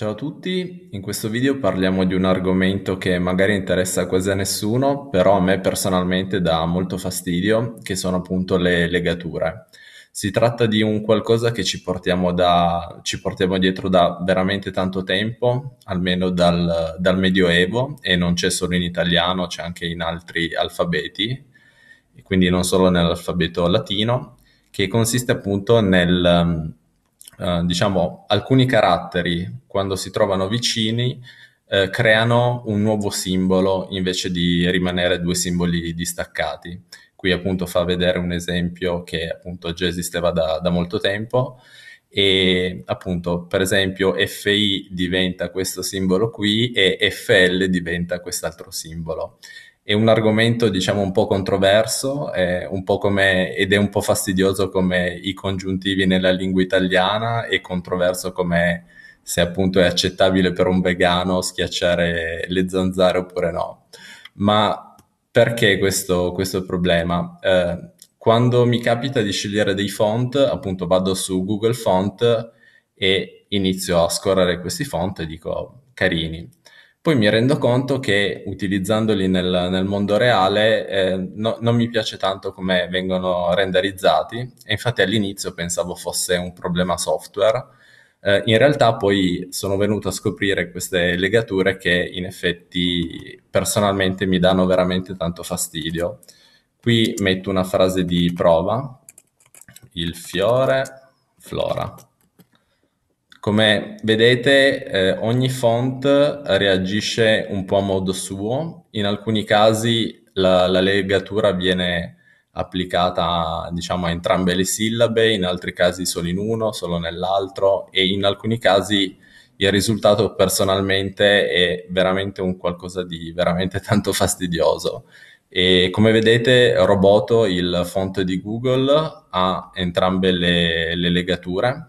Ciao a tutti, in questo video parliamo di un argomento che magari interessa quasi a nessuno, però a me personalmente dà molto fastidio, che sono appunto le legature. Si tratta di un qualcosa che ci portiamo, da, ci portiamo dietro da veramente tanto tempo, almeno dal, dal Medioevo, e non c'è solo in italiano, c'è anche in altri alfabeti, quindi non solo nell'alfabeto latino, che consiste appunto nel eh, diciamo, alcuni caratteri, quando si trovano vicini, eh, creano un nuovo simbolo invece di rimanere due simboli distaccati. Qui appunto fa vedere un esempio che appunto già esisteva da, da molto tempo e appunto per esempio FI diventa questo simbolo qui e FL diventa quest'altro simbolo è un argomento diciamo un po' controverso eh, un po come, ed è un po' fastidioso come i congiuntivi nella lingua italiana e controverso come se appunto è accettabile per un vegano schiacciare le zanzare oppure no. Ma perché questo, questo problema? Eh, quando mi capita di scegliere dei font, appunto vado su Google Font e inizio a scorrere questi font e dico carini, poi mi rendo conto che utilizzandoli nel, nel mondo reale eh, no- non mi piace tanto come vengono renderizzati e infatti all'inizio pensavo fosse un problema software. Eh, in realtà poi sono venuto a scoprire queste legature che in effetti personalmente mi danno veramente tanto fastidio. Qui metto una frase di prova, il fiore, flora. Come vedete, eh, ogni font reagisce un po' a modo suo. In alcuni casi la, la legatura viene applicata diciamo a entrambe le sillabe, in altri casi solo in uno, solo nell'altro e in alcuni casi il risultato personalmente è veramente un qualcosa di veramente tanto fastidioso. E come vedete Roboto, il font di Google, ha entrambe le, le legature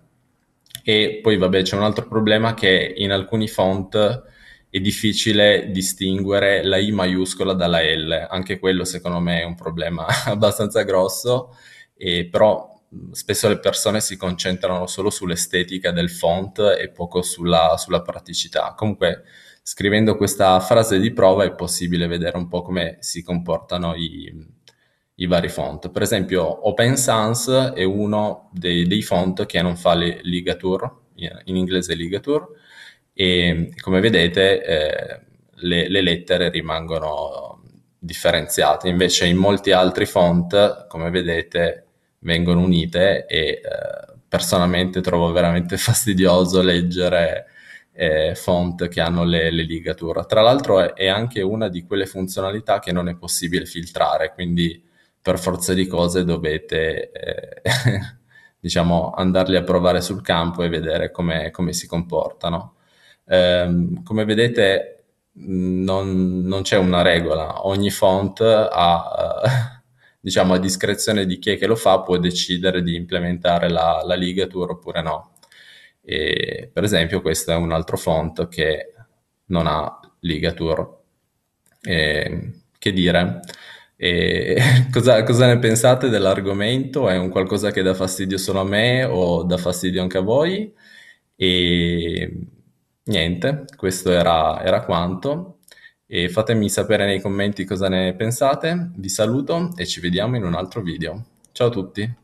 e poi vabbè c'è un altro problema che in alcuni font è difficile distinguere la I maiuscola dalla L, anche quello secondo me è un problema abbastanza grosso, e però spesso le persone si concentrano solo sull'estetica del font e poco sulla, sulla, praticità. Comunque, scrivendo questa frase di prova è possibile vedere un po' come si comportano i, i vari font. Per esempio, Open Sans è uno dei, dei font che non fa le ligature, in inglese ligature, e come vedete eh, le, le, lettere rimangono differenziate, invece in molti altri font, come vedete, vengono unite e eh, personalmente trovo veramente fastidioso leggere eh, font che hanno le, le ligature. Tra l'altro è, è, anche una di quelle funzionalità che non è possibile filtrare, quindi per forza di cose dovete eh, diciamo andarli a provare sul campo e vedere come, come si comportano. Eh, come vedete mm, non, non, c'è una regola, ogni font ha, eh, diciamo, a discrezione di chi è che lo fa può decidere di implementare la, la ligature oppure no. E, per esempio questo è un altro font che non ha ligature. E, ehm, che dire, e cosa, cosa, ne pensate dell'argomento? È un qualcosa che dà fastidio solo a me o dà fastidio anche a voi? E niente, questo era, era quanto. E fatemi sapere nei commenti cosa ne pensate. Vi saluto e ci vediamo in un altro video. Ciao a tutti!